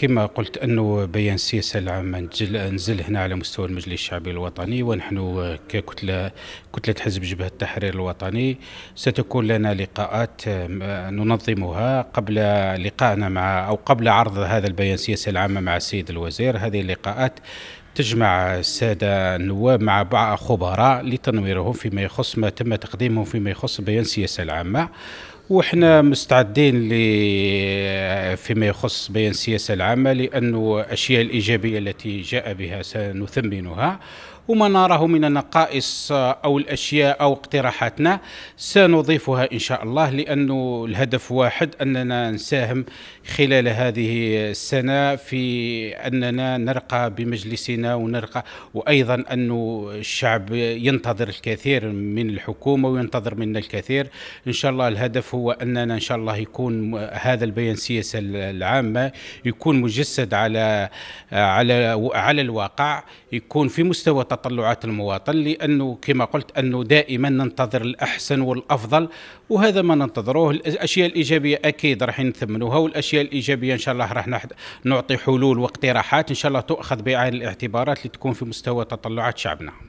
كما قلت انه بيان السياسه العامه نزل, هنا على مستوى المجلس الشعبي الوطني ونحن ككتله كتله حزب جبهه التحرير الوطني ستكون لنا لقاءات آه، ننظمها قبل لقائنا مع او قبل عرض هذا البيان السياسه العامه مع السيد الوزير هذه اللقاءات تجمع السادة النواب مع بعض خبراء لتنويرهم فيما يخص ما تم تقديمه فيما يخص بيان السياسة العامة وحنا مستعدين ل فيما يخص بيان السياسه العامه لانه الاشياء الايجابيه التي جاء بها سنثمنها وما نراه من النقائص او الاشياء او اقتراحاتنا سنضيفها ان شاء الله لانه الهدف واحد اننا نساهم خلال هذه السنه في اننا نرقى بمجلسنا ونرقى وايضا انه الشعب ينتظر الكثير من الحكومه وينتظر منا الكثير ان شاء الله الهدف هو أننا إن شاء الله يكون هذا البيان السياسي العامة يكون مجسد على على على الواقع يكون في مستوى تطلعات المواطن لأنه كما قلت أنه دائما ننتظر الأحسن والأفضل وهذا ما ننتظروه الأشياء الإيجابية أكيد راح نثمنوها والأشياء الإيجابية إن شاء الله راح نعطي حلول واقتراحات إن شاء الله تؤخذ بعين الاعتبارات لتكون في مستوى تطلعات شعبنا